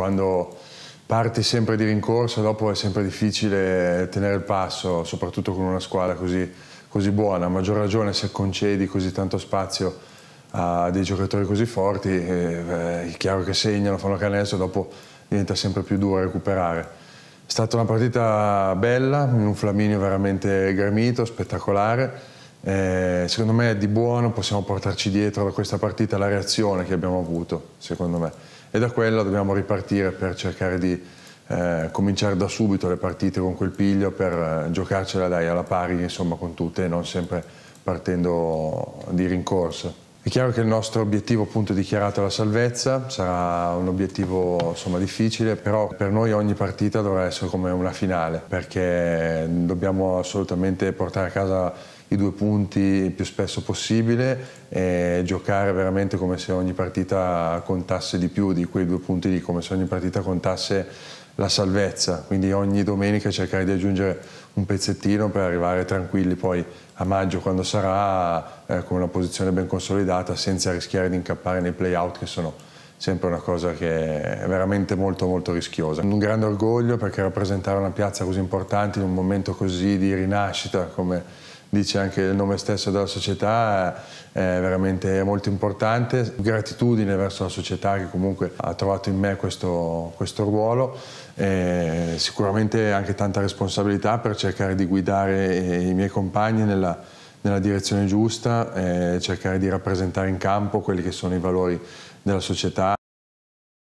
quando parti sempre di rincorsa dopo è sempre difficile tenere il passo, soprattutto con una squadra così, così buona, a maggior ragione se concedi così tanto spazio a dei giocatori così forti, eh, è chiaro che segnano, fanno canestro, dopo diventa sempre più duro recuperare. È stata una partita bella, in un Flaminio veramente gramito, spettacolare. Eh, secondo me di buono possiamo portarci dietro da questa partita la reazione che abbiamo avuto, secondo me e da quella dobbiamo ripartire per cercare di eh, cominciare da subito le partite con quel piglio per eh, giocarcela dai, alla pari insomma, con tutte e non sempre partendo di rincorsa. È chiaro che il nostro obiettivo appunto è dichiarato la salvezza, sarà un obiettivo insomma, difficile, però per noi ogni partita dovrà essere come una finale perché dobbiamo assolutamente portare a casa i due punti il più spesso possibile e giocare veramente come se ogni partita contasse di più di quei due punti lì, come se ogni partita contasse la salvezza, quindi ogni domenica cercare di aggiungere un pezzettino per arrivare tranquilli poi a maggio quando sarà eh, con una posizione ben consolidata senza rischiare di incappare nei playout che sono sempre una cosa che è veramente molto molto rischiosa. Un grande orgoglio perché rappresentare una piazza così importante in un momento così di rinascita come dice anche il nome stesso della società, è veramente molto importante. Gratitudine verso la società che comunque ha trovato in me questo, questo ruolo e sicuramente anche tanta responsabilità per cercare di guidare eh, i miei compagni nella, nella direzione giusta e eh, cercare di rappresentare in campo quelli che sono i valori della società.